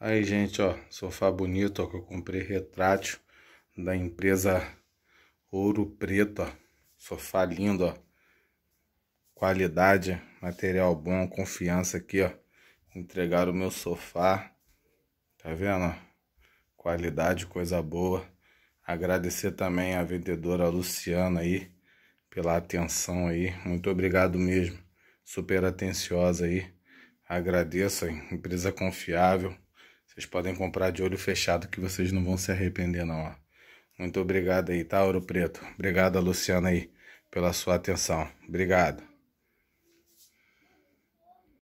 Aí, gente, ó, sofá bonito, ó, que eu comprei retrátil da empresa Ouro Preto, ó. Sofá lindo, ó. Qualidade, material bom, confiança aqui, ó. Entregaram o meu sofá. Tá vendo, ó? Qualidade, coisa boa. Agradecer também a vendedora Luciana aí pela atenção aí. Muito obrigado mesmo. Super atenciosa aí. Agradeço, empresa confiável. Vocês podem comprar de olho fechado que vocês não vão se arrepender não, ó. Muito obrigado aí, tá, Ouro Preto? Obrigado, Luciana aí, pela sua atenção. Obrigado.